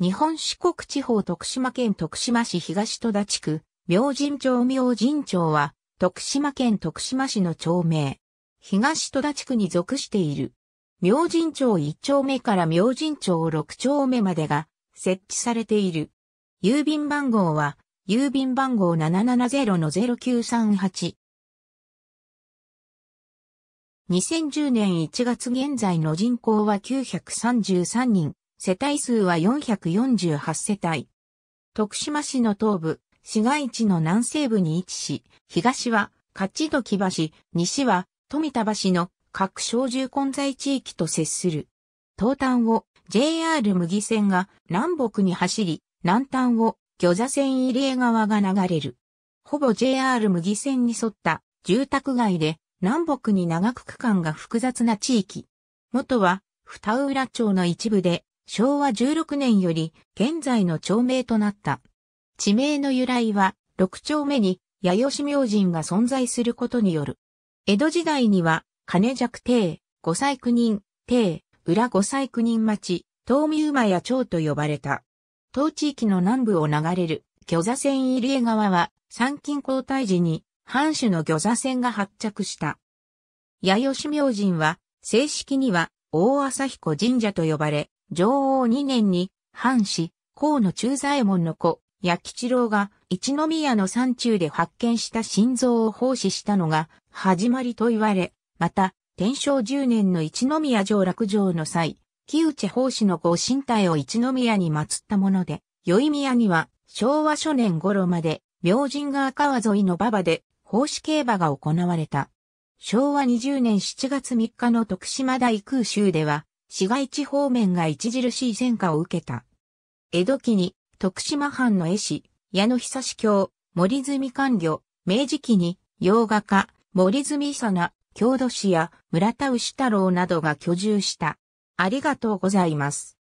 日本四国地方徳島県徳島市東戸田地区、明神町明神町は、徳島県徳島市の町名。東戸田地区に属している。明神町1丁目から明神町6丁目までが設置されている。郵便番号は、郵便番号770-0938。2010年1月現在の人口は933人。世帯数は448世帯。徳島市の東部、市街地の南西部に位置し、東は、勝どき橋、西は、富田橋の各小住混在地域と接する。東端を JR 麦線が南北に走り、南端を魚座線入江川が流れる。ほぼ JR 麦線に沿った住宅街で南北に長く区間が複雑な地域。元は二浦町の一部で昭和16年より現在の町名となった。地名の由来は、6丁目に八吉明神が存在することによる。江戸時代には、金弱帝、五歳九人、帝、裏五歳九人町、東見馬や町と呼ばれた。当地域の南部を流れる、巨座線入江川は、参勤交代時に、藩主の巨座線が発着した。八吉明神は、正式には、大朝彦神社と呼ばれ、女王2年に、藩士、河野中左衛門の子、八吉郎が、一宮の山中で発見した心臓を奉仕したのが、始まりと言われ、また、天正10年の一宮城落城の際、木内奉仕のご神体を一宮に祀ったもので、宵宮には、昭和初年頃まで、明神川川沿いの馬場で、奉仕競馬が行われた。昭和20年7月3日の徳島大空襲では、市街地方面が著しい戦果を受けた。江戸期に徳島藩の絵師、矢野久志教、森住官魚、明治期に洋画家、森住久那、郷土史や村田牛太郎などが居住した。ありがとうございます。